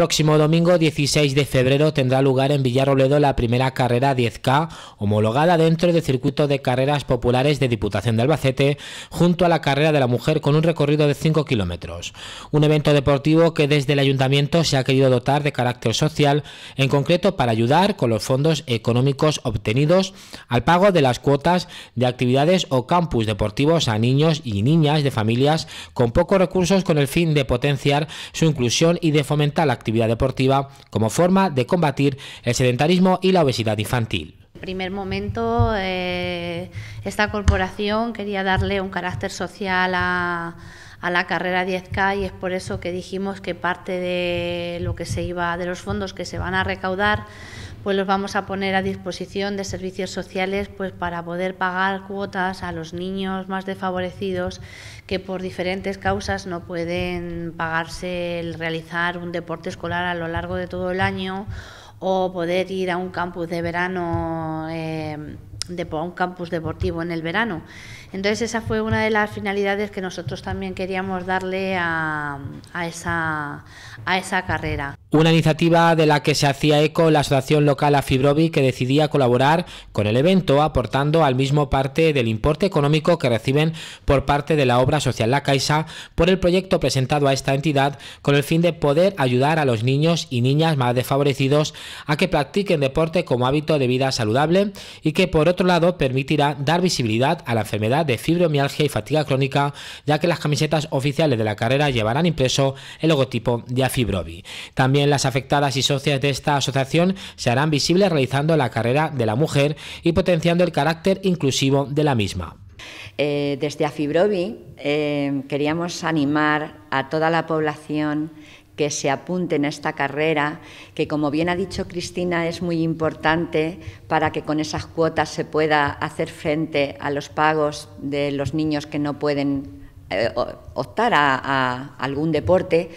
próximo domingo 16 de febrero tendrá lugar en Villarrobledo la primera carrera 10K, homologada dentro del circuito de carreras populares de Diputación de Albacete, junto a la carrera de la mujer con un recorrido de 5 kilómetros. Un evento deportivo que desde el ayuntamiento se ha querido dotar de carácter social, en concreto para ayudar con los fondos económicos obtenidos al pago de las cuotas de actividades o campus deportivos a niños y niñas de familias con pocos recursos con el fin de potenciar su inclusión y de fomentar la actividad vida deportiva como forma de combatir el sedentarismo y la obesidad infantil primer momento eh, esta corporación quería darle un carácter social a, a, la carrera 10K y es por eso que dijimos que parte de lo que se iba de los fondos que se van a recaudar pues los vamos a poner a disposición de servicios sociales pues para poder pagar cuotas a los niños más desfavorecidos que por diferentes causas no pueden pagarse el realizar un deporte escolar a lo largo de todo el año o poder ir a un campus de verano eh, de, un campus deportivo en el verano. Entonces esa fue una de las finalidades que nosotros también queríamos darle a esa carrera. Una iniciativa de la que se hacía eco la asociación local Afibrovi que decidía colaborar con el evento aportando al mismo parte del importe económico que reciben por parte de la obra social La Caixa por el proyecto presentado a esta entidad con el fin de poder ayudar a los niños y niñas más desfavorecidos a que practiquen deporte como hábito de vida saludable y que por otro lado permitirá dar visibilidad a la enfermedad de fibromialgia y fatiga crónica ya que las camisetas oficiales de la carrera llevarán impreso el logotipo de Afibrovi. También las afectadas y socias de esta asociación se harán visibles realizando la carrera de la mujer y potenciando el carácter inclusivo de la misma. Eh, desde Afibrovi eh, queríamos animar a toda la población que se apunte en esta carrera, que como bien ha dicho Cristina es muy importante para que con esas cuotas se pueda hacer frente a los pagos de los niños que no pueden eh, optar a, algún deporte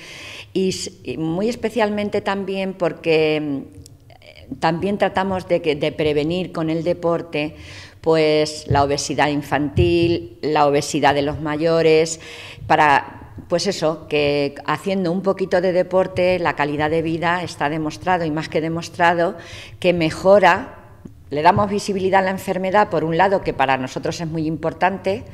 y, muy especialmente también porque mm, también tratamos de, de, prevenir con el deporte pues la obesidad infantil, la obesidad de los mayores, para pues eso, que haciendo un poquito de deporte la calidad de vida está demostrado y más que demostrado que mejora, le damos visibilidad a la enfermedad por un lado que para nosotros es muy importante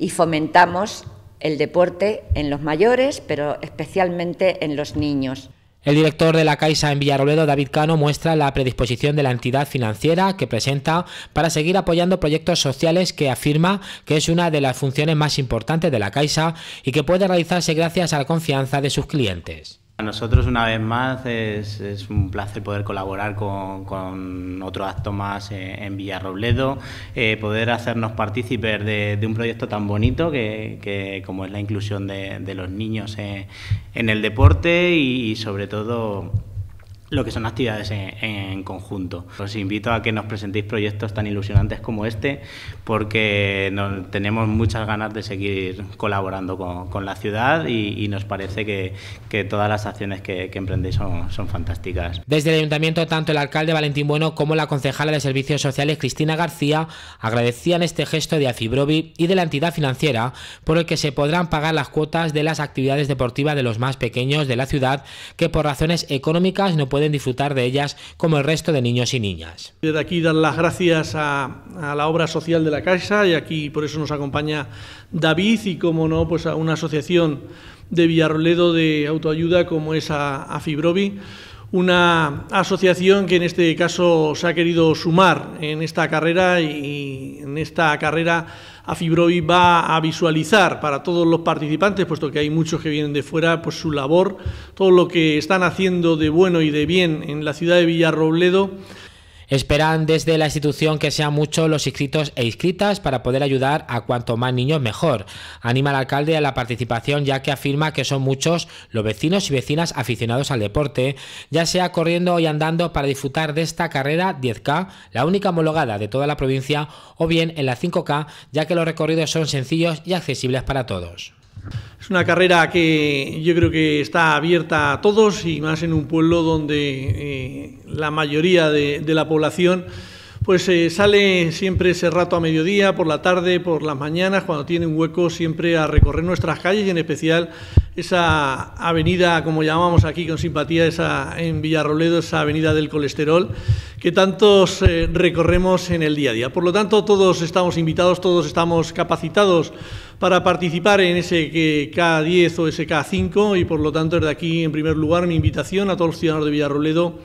y fomentamos el deporte en los mayores, pero especialmente en los niños. El director de la Caixa en Villaroledo, David Cano, muestra la predisposición de la entidad financiera que presenta para seguir apoyando proyectos sociales que afirma que es una de las funciones más importantes de la Caixa y que puede realizarse gracias a la confianza de sus clientes nosotros una vez más es, un placer poder colaborar con, otro acto más eh, en, villa Villarrobledo, eh, poder hacernos partícipes de, un proyecto tan bonito que, como es la inclusión de, los niños eh, en, el deporte y sobre todo lo que son actividades en, conjunto. Os invito a que nos presentéis proyectos tan ilusionantes como este, porque tenemos muchas ganas de seguir colaborando con, la ciudad y, nos parece que, todas las acciones que, emprendéis son, son, fantásticas. Desde el ayuntamiento, tanto el alcalde Valentín Bueno como la concejala de Servicios Sociales, Cristina García, agradecían este gesto de Afibrovi y de la entidad financiera por el que se podrán pagar las cuotas de las actividades deportivas de los más pequeños de la ciudad que por razones económicas no pueden pueden disfrutar de ellas como el resto de niños y niñas. Desde aquí dar las gracias a, la obra social de la Casa y aquí por eso nos acompaña David y, como no, pues a una asociación de Villarroledo de autoayuda como es a, a Fibrovi una asociación que en este caso se ha querido sumar en esta carrera y en esta carrera a Afibroi va a visualizar para todos los participantes, puesto que hay muchos que vienen de fuera, pues su labor, todo lo que están haciendo de bueno y de bien en la ciudad de Villarrobledo Esperan desde la institución que sean muchos los inscritos e inscritas para poder ayudar a cuanto más niños mejor. Anima al alcalde a la participación ya que afirma que son muchos los vecinos y vecinas aficionados al deporte, ya sea corriendo y andando para disfrutar de esta carrera 10K, la única homologada de toda la provincia, o bien en la 5K, ya que los recorridos son sencillos y accesibles para todos. Es una carrera que yo creo que está abierta a todos y más en un pueblo donde eh, la mayoría de, la población pues eh, sale siempre ese rato a mediodía, por la tarde, por las mañanas, cuando tiene un hueco, siempre a recorrer nuestras calles y en especial esa avenida, como llamamos aquí con simpatía, esa en Villarroledo, esa avenida del colesterol, que tantos eh, recorremos en el día a día. Por lo tanto, todos estamos invitados, todos estamos capacitados para participar en ese K10 o ese K5 y por lo tanto desde aquí en primer lugar mi invitación a todos los ciudadanos de Villarroledo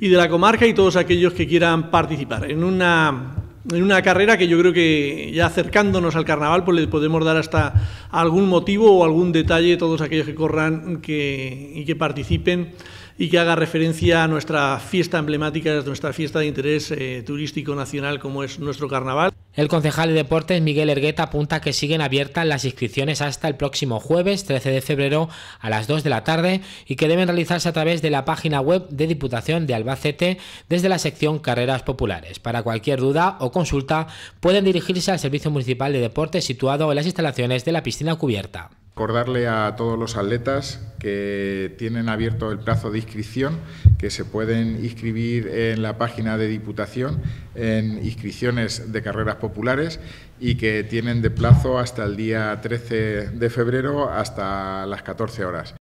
y de la comarca y todos aquellos que quieran participar en una en una carrera que yo creo que ya acercándonos al carnaval pues les podemos dar hasta algún motivo o algún detalle a todos aquellos que corran que, y que participen y que haga referencia a nuestra fiesta emblemática, nuestra fiesta de interés eh, turístico nacional como es nuestro carnaval. El concejal de deportes Miguel Ergueta apunta que siguen abiertas las inscripciones hasta el próximo jueves 13 de febrero a las 2 de la tarde y que deben realizarse a través de la página web de Diputación de Albacete desde la sección Carreras Populares. Para cualquier duda o consulta pueden dirigirse al Servicio Municipal de Deportes situado en las instalaciones de la piscina cubierta. Recordarle a todos los atletas que tienen abierto el plazo de inscripción, que se pueden inscribir en la página de Diputación en inscripciones de carreras populares y que tienen de plazo hasta el día 13 de febrero hasta las 14 horas.